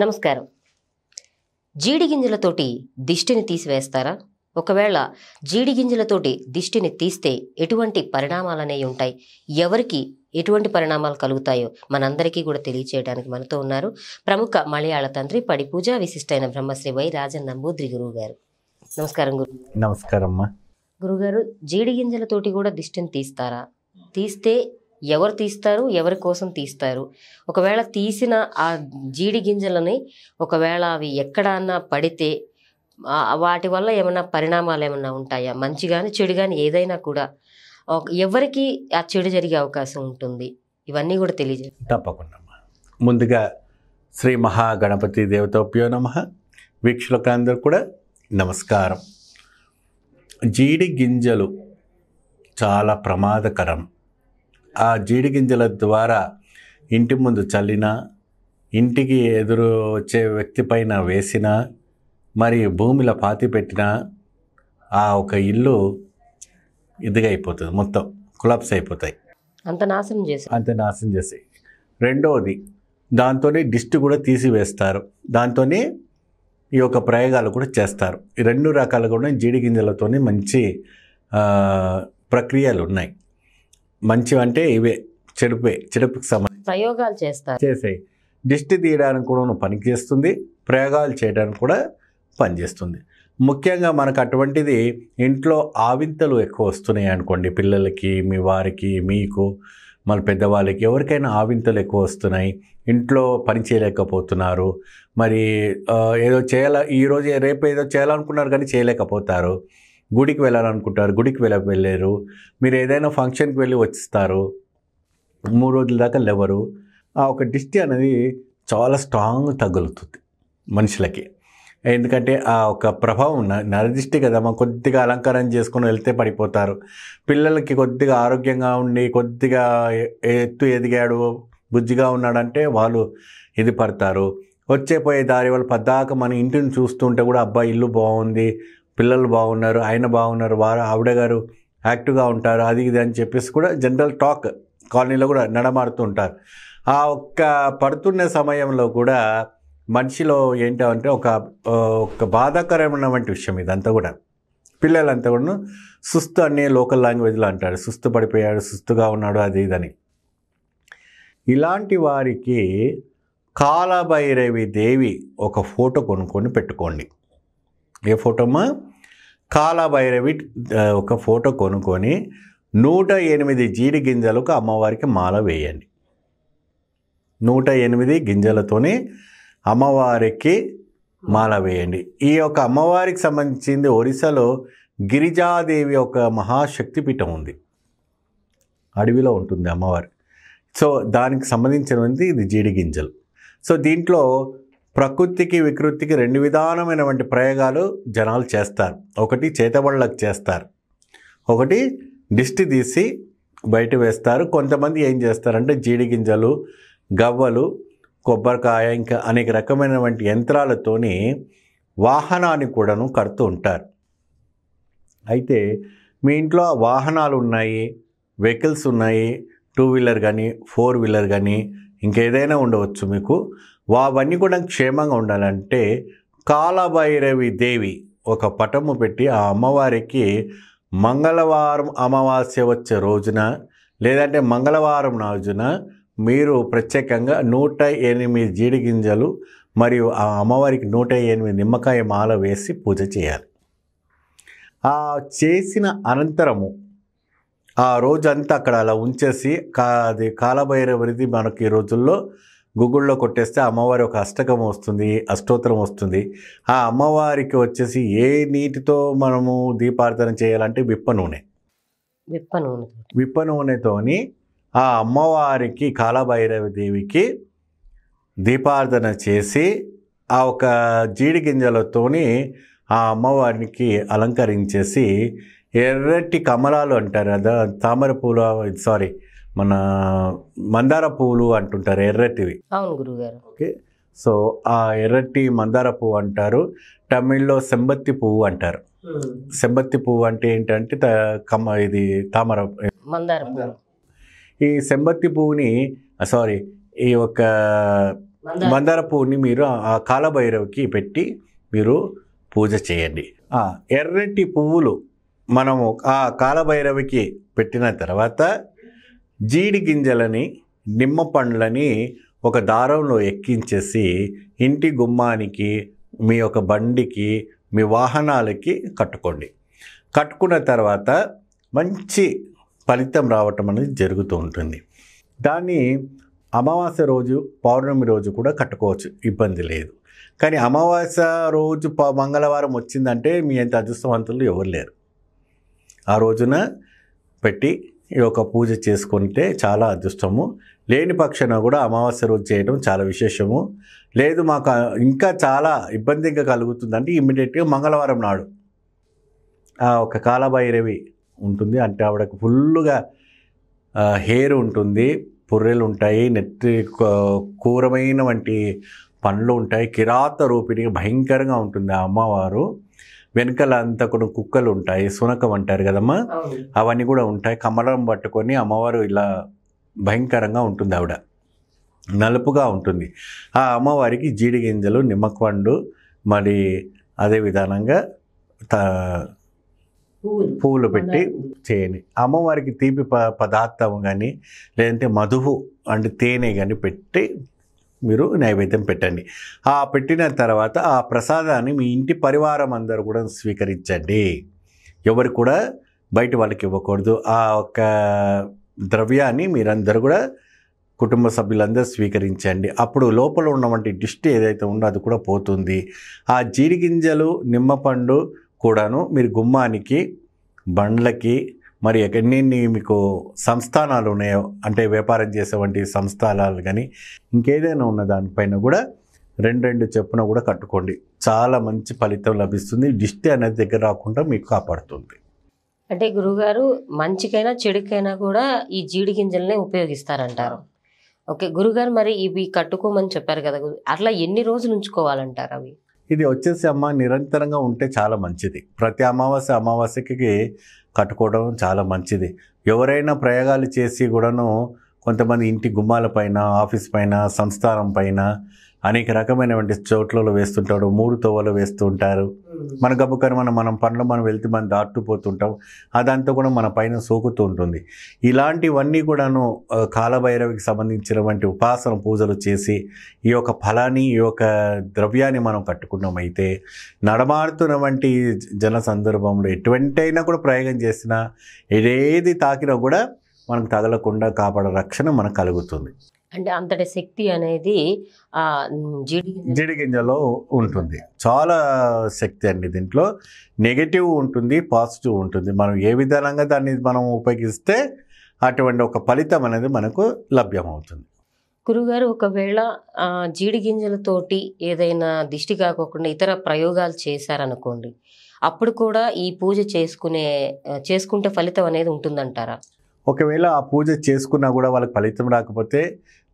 నమస్కారం జీడి గింజలతోటి దిష్టిని తీసివేస్తారా ఒకవేళ జీడి గింజలతోటి దిష్టిని తీస్తే ఎటువంటి పరిణామాలు అనేవి ఉంటాయి ఎవరికి ఎటువంటి పరిణామాలు కలుగుతాయో మనందరికీ కూడా తెలియచేయడానికి మనతో ఉన్నారు ప్రముఖ మలయాళ తండ్రి పడి పూజ విశిష్టైన బ్రహ్మశ్రీ వై రాజన్ నంబూద్రి గురువు గారు నమస్కారం గురు నమస్కారం గురుగారు జీడి గింజలతోటి కూడా దిష్టిని తీస్తారా తీస్తే ఎవరు తీస్తారు ఎవరి కోసం తీస్తారు ఒకవేళ తీసిన ఆ జీడి గింజలని ఒకవేళ అవి ఎక్కడన్నా పడితే వాటి వల్ల ఏమైనా పరిణామాలు ఏమైనా ఉంటాయా మంచి కానీ చెడు కానీ ఏదైనా కూడా ఎవరికి ఆ చెడు జరిగే అవకాశం ఉంటుంది ఇవన్నీ కూడా తెలియజే తప్పకుండా ముందుగా శ్రీ మహాగణపతి దేవతోప్యో నమ వీక్షకులందరూ కూడా నమస్కారం జీడి గింజలు చాలా ప్రమాదకరం ఆ జీడిగింజల ద్వారా ఇంటి ముందు చల్లినా ఇంటికి ఎదురు వచ్చే వ్యక్తి పైన వేసినా మరియు భూమిలో పాతి పెట్టినా ఆ ఒక ఇల్లు ఇదిగా అయిపోతుంది మొత్తం కులాప్స్ అయిపోతాయి అంత నాశనం చేసి అంత నాశనం చేసి రెండవది దాంతో డిస్ట్ కూడా తీసివేస్తారు దాంతో ఈ యొక్క ప్రయోగాలు కూడా చేస్తారు ఈ రెండు రకాలు కూడా జీడి గింజలతోనే మంచి ప్రక్రియలు ఉన్నాయి మంచివి అంటే ఇవే చెడుపే చెడుపుకి సంబంధించి ప్రయోగాలు చేస్తాయి చేసాయి దిష్టి తీయడానికి కూడా పనికి చేస్తుంది ప్రయోగాలు చేయడానికి కూడా పనిచేస్తుంది ముఖ్యంగా మనకు అటువంటిది ఇంట్లో ఆవింతలు ఎక్కువ వస్తున్నాయి అనుకోండి పిల్లలకి మీ వారికి మీకు మన పెద్దవాళ్ళకి ఎవరికైనా ఆవింతలు ఎక్కువ వస్తున్నాయి ఇంట్లో పని చేయలేకపోతున్నారు మరి ఏదో చేయాల ఈరోజు రేపు ఏదో చేయాలనుకున్నారు కానీ చేయలేకపోతారు గుడికి వెళ్ళాలనుకుంటారు గుడికి వెళ్ళ వెళ్ళారు మీరు ఏదైనా ఫంక్షన్కి వెళ్ళి వస్తారు మూడు రోజుల దాకా లేవరు ఆ ఒక దిష్టి అనేది చాలా స్ట్రాంగ్ తగులుతుంది మనుషులకి ఎందుకంటే ఆ ఒక ప్రభావం నరదిష్టి కదా మా కొద్దిగా అలంకారం చేసుకుని వెళ్తే పడిపోతారు పిల్లలకి కొద్దిగా ఆరోగ్యంగా ఉండి కొద్దిగా ఎత్తు ఎదిగాడు బుజ్జిగా ఉన్నాడంటే వాళ్ళు ఇది పడతారు వచ్చే పోయే దారి వాళ్ళు పద్దాక మన ఇంటిని చూస్తుంటే కూడా అబ్బాయి ఇల్లు బాగుంది పిల్లలు బాగున్నారు ఆయన బాగున్నారు వారు ఆవిడ గారు యాక్టివ్గా ఉంటారు అది ఇది అని చెప్పేసి కూడా జనరల్ టాక్ కాలనీలో కూడా నడమాడుతూ ఉంటారు ఆ ఒక్క పడుతున్న సమయంలో కూడా మనిషిలో ఏంటంటే ఒక ఒక బాధాకరమైనటువంటి విషయం ఇదంతా కూడా పిల్లలంతా కూడా సుస్తు అనే లోకల్ లాంగ్వేజ్లో అంటారు సుస్తు పడిపోయాడు సుస్తుగా ఉన్నాడు అది ఇదని ఇలాంటి వారికి కాలభైరవి దేవి ఒక ఫోటో కొనుక్కొని పెట్టుకోండి ఏ అమ్మా కాలభైరవి ఒక ఫోటో కొనుక్కొని నూట ఎనిమిది జీడి గింజలకు అమ్మవారికి మాల వేయండి నూట ఎనిమిది గింజలతోనే అమ్మవారికి మాల వేయండి ఈ యొక్క అమ్మవారికి సంబంధించింది ఒరిస్సాలో గిరిజాదేవి ఒక పీఠం ఉంది అడవిలో ఉంటుంది అమ్మవారి సో దానికి సంబంధించినది ఇది జీడి గింజలు సో దీంట్లో ప్రకృతికి వికృతికి రెండు విధానమైనటువంటి ప్రయోగాలు జనాలు చేస్తారు ఒకటి చేతబళ్ళకు చేస్తారు ఒకటి దిష్టి తీసి బయట వేస్తారు కొంతమంది ఏం చేస్తారంటే జీడి గింజలు గవ్వలు కొబ్బరికాయ ఇంకా అనేక రకమైనటువంటి యంత్రాలతోని వాహనాన్ని కూడాను కడుతూ ఉంటారు అయితే మీ ఇంట్లో వాహనాలు ఉన్నాయి వెహికల్స్ ఉన్నాయి టూ వీలర్ కానీ ఫోర్ వీలర్ కానీ ఇంకేదైనా ఉండవచ్చు మీకు అవన్నీ కూడా క్షేమంగా ఉండాలంటే కాలభైరవి దేవి ఒక పటము పెట్టి ఆ అమ్మవారికి మంగళవారం అమావాస్య వచ్చే రోజున లేదంటే మంగళవారం రోజున మీరు ప్రత్యేకంగా నూట ఎనిమిది జీడిగింజలు మరియు ఆ అమ్మవారికి నూట ఎనిమిది నిమ్మకాయ మాల వేసి పూజ చేయాలి ఆ చేసిన అనంతరము ఆ రోజంతా అక్కడ అలా ఉంచేసి కా అది కాలభైరవరిది మనకి ఈ రోజుల్లో గూగుల్లో కొట్టేస్తే అమ్మవారి ఒక అష్టకం వస్తుంది అష్టోత్తరం వస్తుంది ఆ అమ్మవారికి వచ్చేసి ఏ నీటితో మనము దీపార్థన చేయాలంటే విప్ప నూనె విప్ప నూనె విప్ప నూనెతోని ఆ అమ్మవారికి కాలభైరవి దేవికి దీపార్థన చేసి ఆ ఒక జీడి గింజలతోని ఆ అమ్మవారికి అలంకరించేసి ఎర్రటి కమలాలు అంటారు అదా తామర పూలు సారీ మన మందార పువ్వులు అంటుంటారు ఎర్రటివి అవును గురుగారు ఓకే సో ఆ ఎర్రటి మందార పువ్వు అంటారు తమిళ్లో సెంబత్తి పువ్వు అంటారు సెంబత్తి పువ్వు అంటే ఏంటంటే కమ్మ ఇది తామర మందార పువ్వు ఈ సెంబత్తి పువ్వుని సారీ ఈ ఒక మందార పువ్వుని మీరు ఆ కాలభైరవికి పెట్టి మీరు పూజ చేయండి ఎర్రటి పువ్వులు మనము ఆ కాలభైరవికి పెట్టిన తర్వాత జీడి గింజలని నిమ్మ పండ్లని ఒక దారంలో ఎక్కించేసి ఇంటి గుమ్మానికి మీ యొక్క బండికి మీ వాహనాలకి కట్టుకోండి కట్టుకున్న తర్వాత మంచి ఫలితం రావటం అనేది జరుగుతూ ఉంటుంది దాన్ని అమావాస్య రోజు పౌర్ణమి రోజు కూడా కట్టుకోవచ్చు ఇబ్బంది లేదు కానీ అమావాస్య రోజు మంగళవారం వచ్చిందంటే మీ అంత అదృష్టవంతులు ఎవరు లేరు ఆ రోజున పెట్టి ఈ యొక్క పూజ చేసుకుంటే చాలా అదృష్టము లేని పక్షాన కూడా అమావాస్య రోజు చేయడం చాలా విశేషము లేదు మాకు ఇంకా చాలా ఇబ్బందిగా కలుగుతుందంటే ఇమ్మీడియట్గా మంగళవారం నాడు ఆ ఒక కాలభైరవి ఉంటుంది అంటే ఆవిడకు ఫుల్గా హెయిర్ ఉంటుంది పుర్రెలు ఉంటాయి నెత్తి కూరమైన వంటి పండ్లు ఉంటాయి కిరాత రూపిణి భయంకరంగా ఉంటుంది ఆ అమ్మవారు వెనకాల అంతా కూడా కుక్కలు ఉంటాయి సునకం అంటారు కదమ్మా అవన్నీ కూడా ఉంటాయి కమలం పట్టుకొని అమ్మవారు ఇలా భయంకరంగా ఉంటుంది ఆవిడ నలుపుగా ఉంటుంది ఆ అమ్మవారికి జీడి గింజలు నిమ్మకండు మరి అదే విధానంగా పువ్వులు పెట్టి చేయని అమ్మవారికి తీపి పదార్థం కానీ లేదంటే మధువు అంటే తేనె కానీ పెట్టి మీరు నైవేద్యం పెట్టండి ఆ పెట్టిన తర్వాత ఆ ప్రసాదాన్ని మీ ఇంటి పరివారం అందరూ కూడా స్వీకరించండి ఎవరు కూడా బయట వాళ్ళకి ఇవ్వకూడదు ఆ ఒక్క ద్రవ్యాన్ని మీరందరూ కూడా కుటుంబ సభ్యులందరూ స్వీకరించండి అప్పుడు లోపల ఉన్నటువంటి దిష్టి ఏదైతే ఉందో అది కూడా పోతుంది ఆ జీడిగింజలు నిమ్మపండు కూడాను మీరు గుమ్మానికి బండ్లకి మరి ఎన్ని మీకు సంస్థానాలు ఉన్నాయో అంటే వ్యాపారం చేసేవంటి సంస్థానాలు కానీ ఇంకేదైనా ఉన్న దానిపైన కూడా రెండు రెండు చెప్పున కూడా కట్టుకోండి చాలా మంచి ఫలితం లభిస్తుంది దిష్టి అనేది దగ్గర రాకుండా మీకు కాపాడుతుంది అంటే గురుగారు మంచికైనా చెడుకైనా కూడా ఈ జీడి గింజలనే ఉపయోగిస్తారంటారు ఓకే గురుగారు మరి ఇవి కట్టుకోమని చెప్పారు కదా అట్లా ఎన్ని రోజులు ఉంచుకోవాలంటారు అవి ఇది వచ్చేసి అమ్మ నిరంతరంగా ఉంటే చాలా మంచిది ప్రతి అమావాస్య అమావాస్యకి కట్టుకోవడం చాలా మంచిది ఎవరైనా ప్రయోగాలు చేసి కూడాను కొంతమంది ఇంటి గుమ్మాల పైన ఆఫీస్ పైన సంస్థానం పైన అనేక రకమైనటువంటి చోట్లలో వేస్తుంటాడు మూడు తోవలో వేస్తూ ఉంటారు మన గబుకని మనం మనం పనులు మనం వెళ్తే మనం దాటుపోతుంటాం అదంతా కూడా మన పైన సోకుతూ ఉంటుంది ఇలాంటివన్నీ కూడాను కాలభైరవికి సంబంధించినటువంటి ఉపాసన పూజలు చేసి ఈ యొక్క ఫలాన్ని ఈ యొక్క ద్రవ్యాన్ని మనం కట్టుకున్నామైతే నడమాడుతున్నటువంటి జన సందర్భంలో ఎటువంటి అయినా కూడా ప్రయోగం చేసినా ఏదేది తాకినా కూడా మనకు తగలకుండా కాపాడే రక్షణ మనకు కలుగుతుంది అంటే అంతటి శక్తి అనేది జీడి గింజలో ఉంటుంది చాలా శక్తి అండి దీంట్లో నెగటివ్ ఉంటుంది పాజిటివ్ ఉంటుంది మనం ఏ విధానంగా దాన్ని మనం ఉపయోగిస్తే అటువంటి ఒక ఫలితం అనేది మనకు లభ్యమవుతుంది గురుగారు ఒకవేళ జీడి గింజలతోటి ఏదైనా దిష్టి కాకోకుండా ఇతర ప్రయోగాలు చేశారనుకోండి అప్పుడు కూడా ఈ పూజ చేసుకునే చేసుకుంటే ఫలితం అనేది ఉంటుందంటారా ఒకవేళ ఆ పూజ చేసుకున్నా కూడా వాళ్ళకి ఫలితం రాకపోతే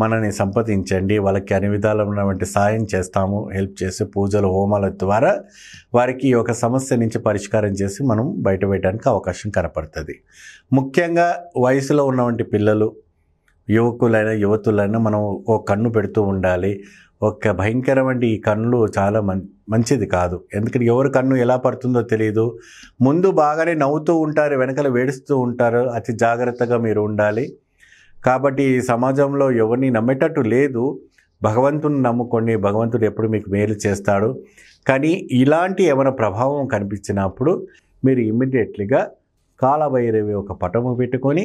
మనని సంప్రదించండి వాళ్ళకి అన్ని విధాలైనటువంటి సాయం చేస్తాము హెల్ప్ చేసి పూజలు హోమాల ద్వారా వారికి ఈ యొక్క సమస్య నుంచి పరిష్కారం చేసి మనం బయటపెట్టడానికి అవకాశం కనపడుతుంది ముఖ్యంగా వయసులో ఉన్నటువంటి పిల్లలు యువకులైన యువతులైనా మనం ఓ కన్ను పెడుతూ ఉండాలి ఒక భయంకరమైన ఈ కన్నులు చాలా మం మంచిది కాదు ఎందుకంటే ఎవరి కన్ను ఎలా పడుతుందో తెలియదు ముందు బాగానే నవ్వుతూ ఉంటారు వెనకలు వేడుస్తూ ఉంటారు అతి జాగ్రత్తగా మీరు ఉండాలి కాబట్టి సమాజంలో ఎవరిని నమ్మేటట్టు లేదు భగవంతుని నమ్ముకోండి భగవంతుడు ఎప్పుడు మీకు మేలు చేస్తాడు కానీ ఇలాంటి ఏమైనా ప్రభావం కనిపించినప్పుడు మీరు ఇమ్మీడియట్లీగా కాలభైరవి ఒక పటము పెట్టుకొని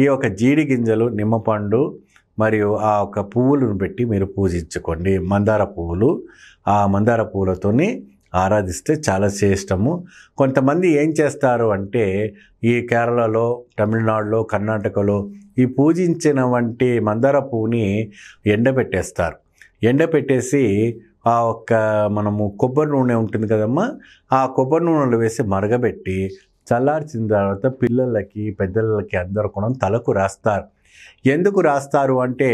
ఈ యొక్క జీడి గింజలు నిమ్మపండు మరియు ఆ ఒక పువ్వులను పెట్టి మీరు పూజించుకోండి మందార పువ్వులు ఆ మందార పువ్వులతోని ఆరాధిస్తే చాలా శ్రేష్టము కొంతమంది ఏం చేస్తారు అంటే ఈ కేరళలో తమిళనాడులో కర్ణాటకలో ఈ పూజించిన వంటి మందార పువ్వుని ఎండబెట్టేస్తారు ఎండబెట్టేసి ఆ ఒక్క మనము కొబ్బరి నూనె ఉంటుంది కదమ్మా ఆ కొబ్బరి నూనెలో వేసి మరగబెట్టి చల్లార్చిన తర్వాత పిల్లలకి పెద్దలకి అందరూ కూడా తలకు రాస్తారు ఎందుకు రాస్తారు అంటే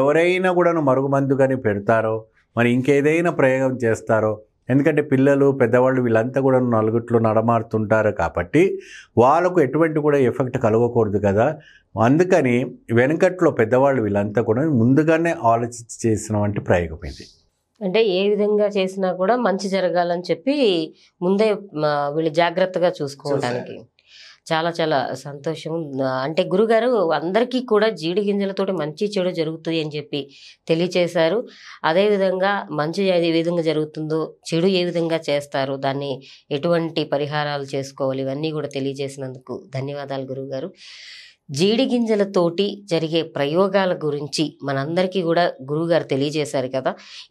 ఎవరైనా కూడాను మరుగుమందు కానీ పెడతారో మరి ఇంకేదైనా ప్రయోగం చేస్తారో ఎందుకంటే పిల్లలు పెద్దవాళ్ళు వీళ్ళంతా కూడా నలుగుట్లో నడమారుతుంటారు కాబట్టి వాళ్ళకు ఎటువంటి కూడా ఎఫెక్ట్ కలగకూడదు కదా అందుకని వెనుకట్లో పెద్దవాళ్ళు వీళ్ళంతా కూడా ముందుగానే ఆలోచించి చేసిన వంటి ఇది అంటే ఏ విధంగా చేసినా కూడా మంచి జరగాలని చెప్పి ముందే వీళ్ళు జాగ్రత్తగా చూసుకోవడానికి చాలా చాలా సంతోషం అంటే గురుగారు అందరికీ కూడా జీడి గింజలతోటి మంచి చెడు జరుగుతుంది అని చెప్పి తెలియచేశారు అదేవిధంగా మంచి ఏ విధంగా జరుగుతుందో చెడు ఏ విధంగా చేస్తారు దాన్ని ఎటువంటి పరిహారాలు చేసుకోవాలి ఇవన్నీ కూడా తెలియజేసినందుకు ధన్యవాదాలు గురువుగారు జీడి గింజలతోటి జరిగే ప్రయోగాల గురించి మనందరికీ కూడా గురువుగారు తెలియజేశారు కదా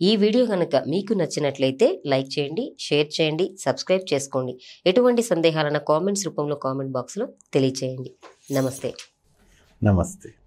ఈ వీడియో కనుక మీకు నచ్చినట్లయితే లైక్ చేయండి షేర్ చేయండి సబ్స్క్రైబ్ చేసుకోండి ఎటువంటి సందేహాలను కామెంట్స్ రూపంలో కామెంట్ బాక్స్లో తెలియచేయండి నమస్తే నమస్తే